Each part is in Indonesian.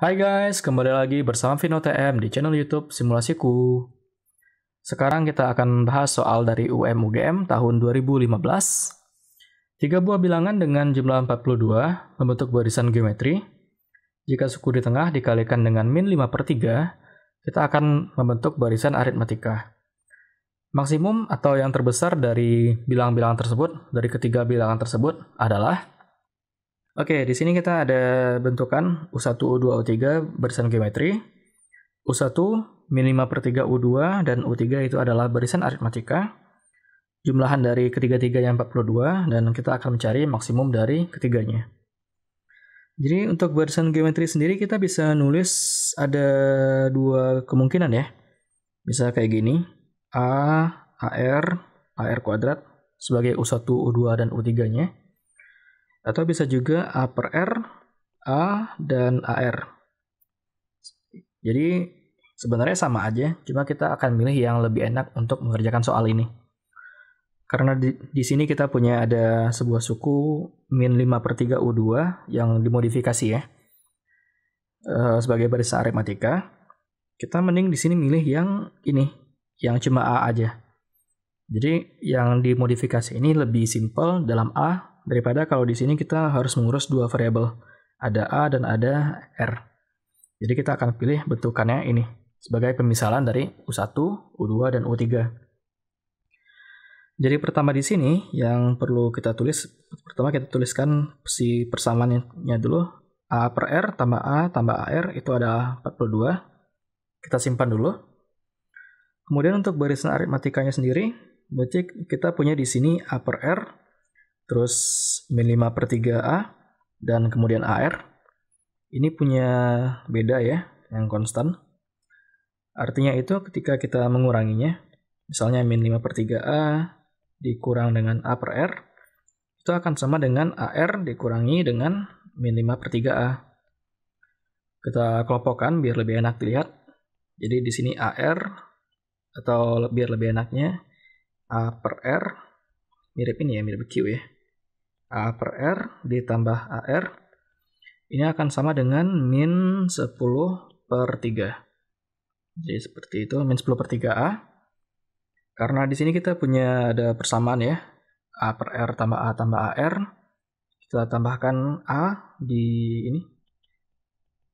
Hai guys, kembali lagi bersama Vino TM di channel YouTube Simulasiku. Sekarang kita akan bahas soal dari UM UGM tahun 2015. Tiga buah bilangan dengan jumlah 42 membentuk barisan geometri. Jika suku di tengah dikalikan dengan min 5 per 3, kita akan membentuk barisan aritmatika. Maksimum atau yang terbesar dari bilang bilangan tersebut, dari ketiga bilangan tersebut adalah Oke, di sini kita ada bentukan U1, U2, U3 barisan geometri. U1 minimal per 3 U2 dan U3 itu adalah barisan aritmatika. Jumlahan dari ketiga tiga yang 42 dan kita akan mencari maksimum dari ketiganya. Jadi untuk barisan geometri sendiri kita bisa nulis ada dua kemungkinan ya. Bisa kayak gini. A, AR, AR kuadrat sebagai U1, U2, dan U3-nya atau bisa juga A per R, A dan AR. Jadi sebenarnya sama aja, cuma kita akan milih yang lebih enak untuk mengerjakan soal ini. Karena di, di sini kita punya ada sebuah suku min 5 per 3 U2 yang dimodifikasi ya. E, sebagai baris aritmatika, kita mending di sini milih yang ini, yang cuma A aja. Jadi yang dimodifikasi ini lebih simple dalam A daripada kalau di sini kita harus mengurus dua variabel, ada A dan ada R. Jadi kita akan pilih bentukannya ini sebagai pemisalan dari U1, U2, dan U3. Jadi pertama di sini yang perlu kita tulis, pertama kita tuliskan si persamaannya dulu. A per R tambah A tambah AR itu ada 42. Kita simpan dulu. Kemudian untuk barisan aritmatikanya sendiri, berarti kita punya di sini A per R terus min 5 per 3A, dan kemudian AR. Ini punya beda ya, yang konstan. Artinya itu ketika kita menguranginya, misalnya min 5 per 3A dikurang dengan A per R, itu akan sama dengan AR dikurangi dengan min 5 per 3A. Kita kelompokkan biar lebih enak dilihat. Jadi di sini AR atau biar lebih enaknya A per R mirip ini ya, mirip Q ya. A per R ditambah AR. Ini akan sama dengan min 10 per 3. Jadi seperti itu, min 10 per 3A. Karena di sini kita punya ada persamaan ya. A per R tambah A tambah AR. Kita tambahkan A di ini.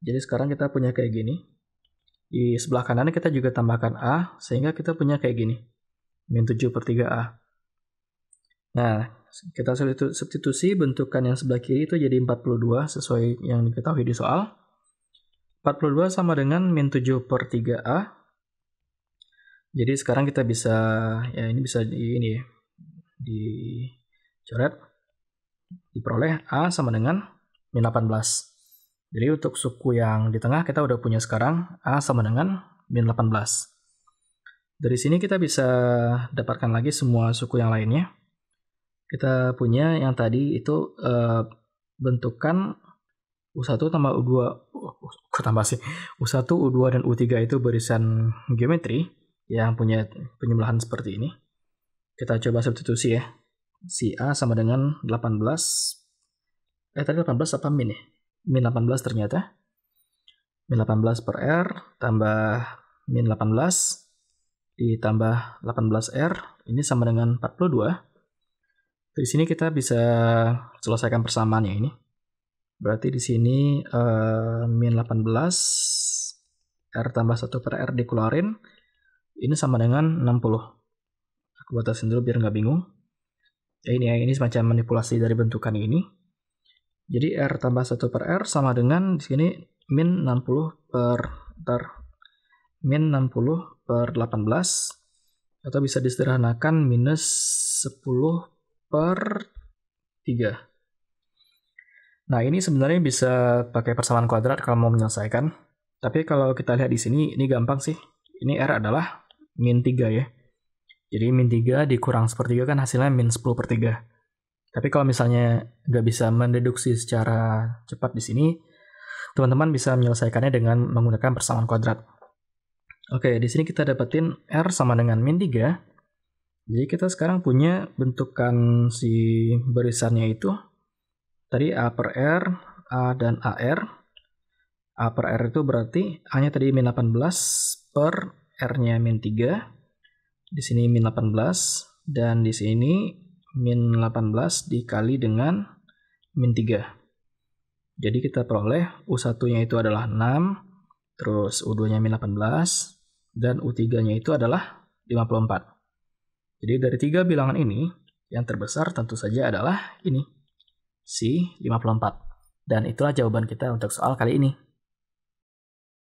Jadi sekarang kita punya kayak gini. Di sebelah kanan kita juga tambahkan A, sehingga kita punya kayak gini. Min 7 per 3A. Nah, kita substitusi bentukan yang sebelah kiri itu jadi 42 sesuai yang diketahui di soal. 42 sama dengan min 7 per 3A. Jadi sekarang kita bisa, ya ini bisa di, ini ya, dicoret. Diperoleh A sama dengan min 18. Jadi untuk suku yang di tengah kita udah punya sekarang A sama dengan min 18. Dari sini kita bisa dapatkan lagi semua suku yang lainnya kita punya yang tadi itu uh, bentukan U1 tambah U2 kok tambah sih U1, U2 dan U3 itu barisan geometri yang punya penyembelahan seperti ini. Kita coba substitusi ya. Si A sama dengan 18 eh tadi 18 apa min ya? Min 18 ternyata. Min 18 per R tambah min 18 ditambah 18R ini sama dengan 42 di sini kita bisa selesaikan persamaannya ini. Berarti di sini uh, min 18 R tambah 1 per R dikeluarin. Ini sama dengan 60. Aku batasin dulu biar nggak bingung. Ya ini ya, ini semacam manipulasi dari bentukan ini. Jadi R tambah 1 per R sama dengan di sini min 60 per ntar, min 60 per 18 atau bisa disederhanakan minus 10 per 3. Nah, ini sebenarnya bisa pakai persamaan kuadrat kalau mau menyelesaikan. Tapi kalau kita lihat di sini, ini gampang sih. Ini R adalah min 3 ya. Jadi min 3 dikurang sepertiga kan hasilnya min 10 per 3. Tapi kalau misalnya nggak bisa mendeduksi secara cepat di sini, teman-teman bisa menyelesaikannya dengan menggunakan persamaan kuadrat. Oke, di sini kita dapetin R sama dengan min 3 jadi kita sekarang punya bentukan si barisannya itu tadi A per R, A dan AR. A per R itu berarti A-nya tadi min 18 per R-nya min 3. Di sini min 18 dan di sini min 18 dikali dengan min 3. Jadi kita peroleh U1-nya itu adalah 6, terus U2-nya min 18, dan U3-nya itu adalah 54. Jadi dari tiga bilangan ini, yang terbesar tentu saja adalah ini, C54. Dan itulah jawaban kita untuk soal kali ini.